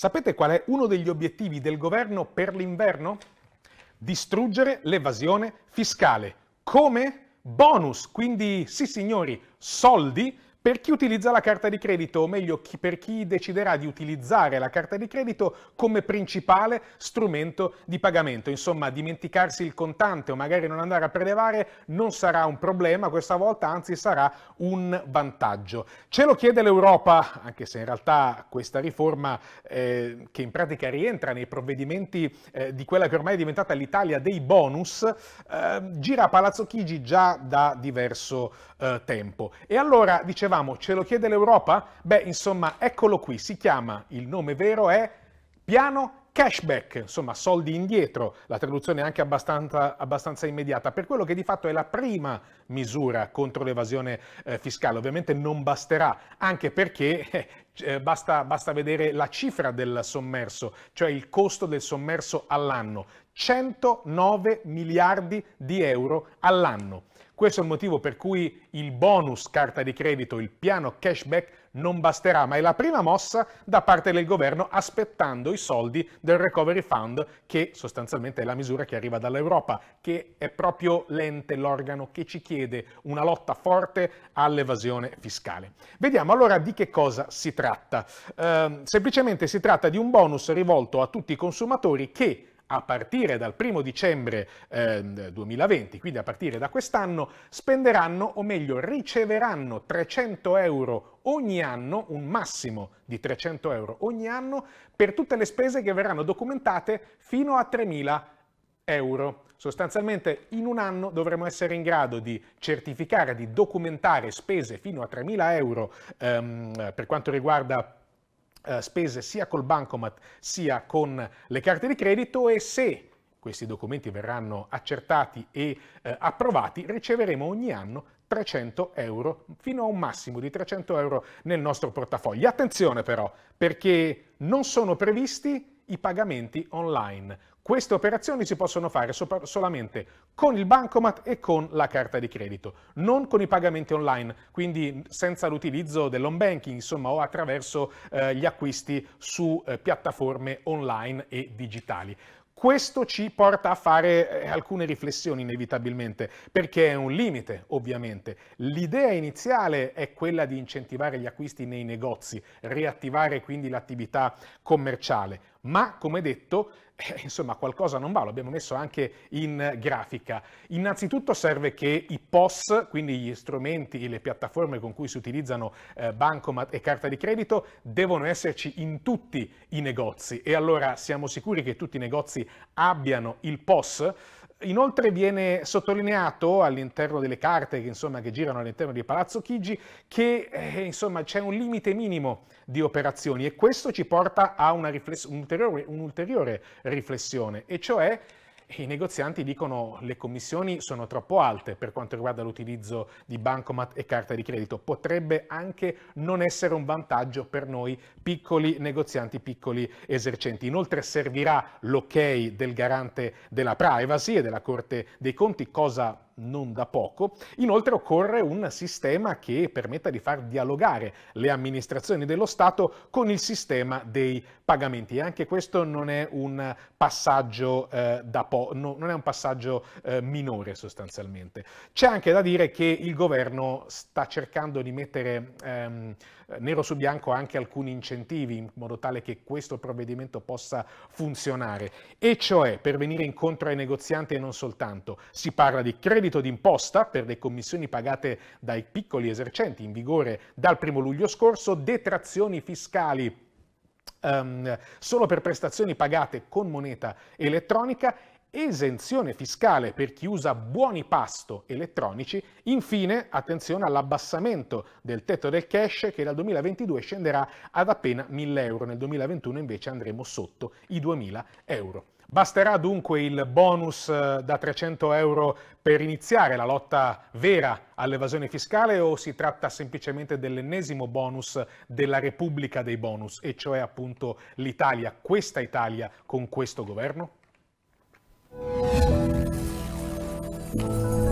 Sapete qual è uno degli obiettivi del governo per l'inverno? Distruggere l'evasione fiscale. Come? Bonus, quindi sì signori, soldi per chi utilizza la carta di credito, o meglio per chi deciderà di utilizzare la carta di credito come principale strumento di pagamento, insomma dimenticarsi il contante o magari non andare a prelevare non sarà un problema questa volta, anzi sarà un vantaggio. Ce lo chiede l'Europa, anche se in realtà questa riforma eh, che in pratica rientra nei provvedimenti eh, di quella che ormai è diventata l'Italia dei bonus, eh, gira a Palazzo Chigi già da diverso tempo eh, tempo. E allora dicevamo, ce lo chiede l'Europa? Beh, insomma, eccolo qui, si chiama, il nome vero è Piano cashback, insomma soldi indietro, la traduzione è anche abbastanza, abbastanza, immediata, per quello che di fatto è la prima misura contro l'evasione eh, fiscale. Ovviamente non basterà, anche perché eh, eh basta, basta vedere la cifra del sommerso, cioè il costo del sommerso all'anno, 109 miliardi di euro all'anno. Questo è il motivo per cui il bonus carta di credito, il piano cashback non basterà, ma è la prima mossa da parte del governo aspettando i soldi del Recovery Fund, che sostanzialmente è la misura che arriva dall'Europa, che è proprio l'ente, l'organo che ci chiede una lotta forte all'evasione fiscale. Vediamo allora di che cosa si tratta. Eh, semplicemente si tratta di un bonus rivolto a tutti i consumatori che a partire dal 1 dicembre eh, 2020, quindi a partire da quest'anno, spenderanno o meglio riceveranno 300 euro ogni anno, un massimo di 300 euro ogni anno, per tutte le spese che verranno documentate fino a 3.000 euro. Sostanzialmente in un anno dovremo essere in grado di certificare, di documentare spese fino a 3.000 euro ehm, per quanto riguarda eh, spese sia col bancomat sia con le carte di credito e se questi documenti verranno accertati e eh, approvati, riceveremo ogni anno 300 euro, fino a un massimo di 300 euro nel nostro portafoglio. Attenzione però, perché non sono previsti i pagamenti online. Queste operazioni si possono fare sopra- solamente con il bancomat e con la carta di credito, non con i pagamenti online, quindi senza l'utilizzo dell'on banking, insomma, o attraverso eh, gli acquisti su eh, piattaforme online e digitali. Questo ci porta a fare eh, alcune riflessioni inevitabilmente, perché è un limite ovviamente. L'idea iniziale è quella di incentivare gli acquisti nei negozi, riattivare quindi l'attività commerciale, ma come detto eh, insomma qualcosa non va, l'abbiamo messo anche in grafica. Innanzitutto serve che i POS, quindi gli strumenti, le piattaforme con cui si utilizzano eh, bancomat e carta di credito, devono esserci in tutti i negozi e allora siamo sicuri che tutti i negozi abbiano il POS? Inoltre viene sottolineato all'interno delle carte che, insomma, che girano all'interno di Palazzo Chigi che eh, insomma, c'è un limite minimo di operazioni e questo ci porta a un'ulteriore un riflessione e cioè i negozianti dicono che le commissioni sono troppo alte per quanto riguarda l'utilizzo di bancomat e carta di credito. Potrebbe anche non essere un vantaggio per noi piccoli negozianti, piccoli esercenti. Inoltre servirà l'ok del garante della privacy e della Corte dei Conti, cosa non da poco. Inoltre occorre un sistema che permetta di far dialogare le amministrazioni dello Stato con il sistema dei pagamenti. E anche questo non è un passaggio, eh, po no, non è un passaggio eh, minore sostanzialmente. C'è anche da dire che il governo sta cercando di mettere ehm, nero su bianco anche alcuni incentivi in modo tale che questo provvedimento possa funzionare. E cioè, per venire incontro ai negozianti e non soltanto, si parla di credito credito d'imposta per le commissioni pagate dai piccoli esercenti in vigore dal 1 luglio scorso, detrazioni fiscali Um, solo per prestazioni pagate con moneta elettronica esenzione fiscale per chi usa buoni pasto elettronici, infine attenzione all'abbassamento del tetto del cash che dal 2022 scenderà ad appena 1000 euro, nel 2021 invece andremo sotto i 2000 euro. Basterà dunque il bonus eh, da 300 euro per iniziare la lotta vera all'evasione fiscale o si tratta semplicemente dell'ennesimo bonus della Repubblica dei bonus, e cioè appunto l'Italia, questa Italia con questo governo? Thank you.